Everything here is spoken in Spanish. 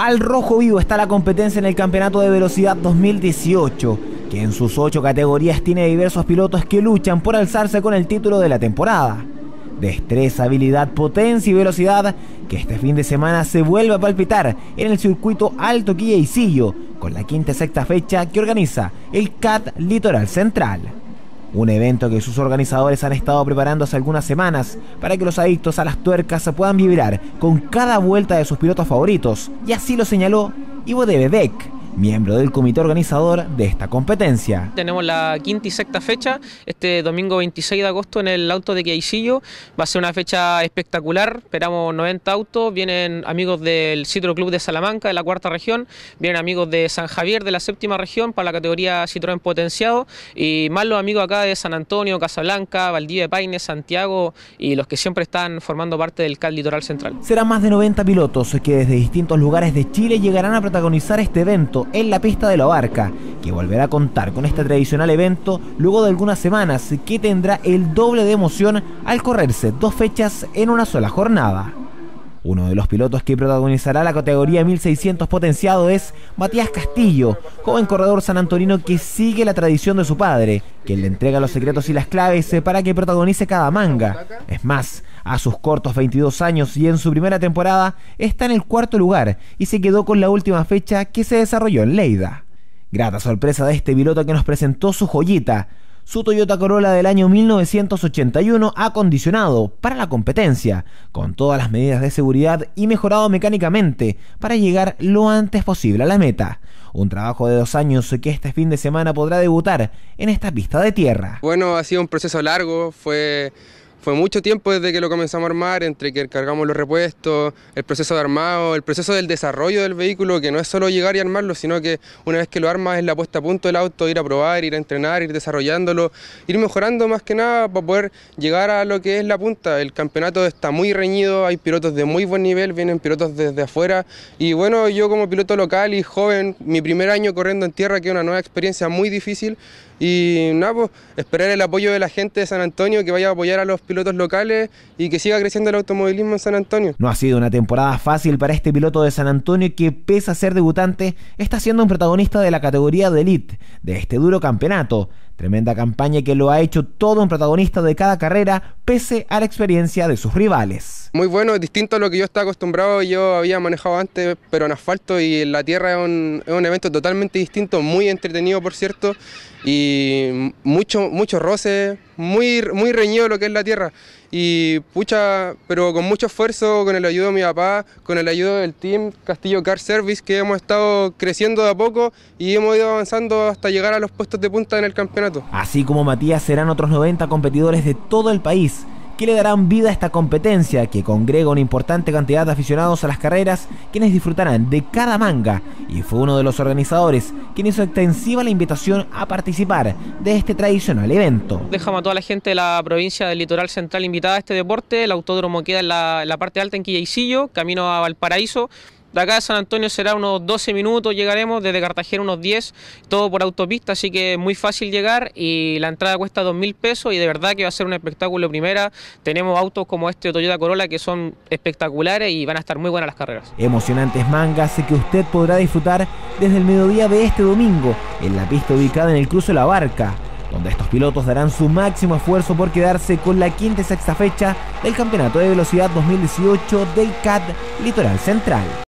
Al rojo vivo está la competencia en el Campeonato de Velocidad 2018, que en sus ocho categorías tiene diversos pilotos que luchan por alzarse con el título de la temporada. Destreza, habilidad, potencia y velocidad que este fin de semana se vuelve a palpitar en el circuito Alto Quilla y Sillo, con la quinta y sexta fecha que organiza el CAT Litoral Central. Un evento que sus organizadores han estado preparando hace algunas semanas para que los adictos a las tuercas se puedan vibrar con cada vuelta de sus pilotos favoritos, y así lo señaló Ivo de Bebek, miembro del comité organizador de esta competencia. Tenemos la quinta y sexta fecha, este domingo 26 de agosto en el auto de Queisillo. Va a ser una fecha espectacular, esperamos 90 autos, vienen amigos del Citro Club de Salamanca, de la cuarta región, vienen amigos de San Javier, de la séptima región, para la categoría Citroën Potenciado, y más los amigos acá de San Antonio, Casablanca, Valdivia Paine, Santiago, y los que siempre están formando parte del CAL Litoral Central. Serán más de 90 pilotos que desde distintos lugares de Chile llegarán a protagonizar este evento en la pista de la barca, que volverá a contar con este tradicional evento luego de algunas semanas que tendrá el doble de emoción al correrse dos fechas en una sola jornada. Uno de los pilotos que protagonizará la categoría 1600 potenciado es Matías Castillo, joven corredor sanantonino que sigue la tradición de su padre, que le entrega los secretos y las claves para que protagonice cada manga. Es más, a sus cortos 22 años y en su primera temporada está en el cuarto lugar y se quedó con la última fecha que se desarrolló en Leida. Grata sorpresa de este piloto que nos presentó su joyita, su Toyota Corolla del año 1981 acondicionado para la competencia, con todas las medidas de seguridad y mejorado mecánicamente para llegar lo antes posible a la meta. Un trabajo de dos años que este fin de semana podrá debutar en esta pista de tierra. Bueno, ha sido un proceso largo, fue fue mucho tiempo desde que lo comenzamos a armar, entre que cargamos los repuestos, el proceso de armado, el proceso del desarrollo del vehículo, que no es solo llegar y armarlo, sino que una vez que lo armas es la puesta a punto del auto, ir a probar, ir a entrenar, ir desarrollándolo, ir mejorando más que nada para poder llegar a lo que es la punta. El campeonato está muy reñido, hay pilotos de muy buen nivel, vienen pilotos desde afuera y bueno, yo como piloto local y joven, mi primer año corriendo en tierra, que es una nueva experiencia muy difícil y nada, pues, esperar el apoyo de la gente de San Antonio que vaya a apoyar a los pilotos locales y que siga creciendo el automovilismo en San Antonio. No ha sido una temporada fácil para este piloto de San Antonio que, pese a ser debutante, está siendo un protagonista de la categoría de elite de este duro campeonato Tremenda campaña que lo ha hecho todo un protagonista de cada carrera, pese a la experiencia de sus rivales. Muy bueno, distinto a lo que yo estaba acostumbrado, yo había manejado antes, pero en asfalto y en la tierra es un, es un evento totalmente distinto, muy entretenido por cierto, y mucho, muchos roces, muy, muy reñido lo que es la tierra. Y pucha, pero con mucho esfuerzo, con el ayuda de mi papá, con el ayuda del team Castillo Car Service, que hemos estado creciendo de a poco y hemos ido avanzando hasta llegar a los puestos de punta en el campeonato. Así como Matías serán otros 90 competidores de todo el país que le darán vida a esta competencia que congrega una importante cantidad de aficionados a las carreras quienes disfrutarán de cada manga y fue uno de los organizadores quien hizo extensiva la invitación a participar de este tradicional evento. Dejamos a toda la gente de la provincia del litoral central invitada a este deporte, el autódromo queda en la, parte alta en Quillaicillo, camino a Valparaíso, de acá de San Antonio será unos 12 minutos, llegaremos, desde Cartagena unos 10, todo por autopista, así que es muy fácil llegar y la entrada cuesta 2.000 pesos y de verdad que va a ser un espectáculo primera. Tenemos autos como este Toyota Corolla que son espectaculares y van a estar muy buenas las carreras. Emocionantes mangas que usted podrá disfrutar desde el mediodía de este domingo en la pista ubicada en el cruce La Barca, donde estos pilotos darán su máximo esfuerzo por quedarse con la quinta y sexta fecha del Campeonato de Velocidad 2018 del CAT Litoral Central.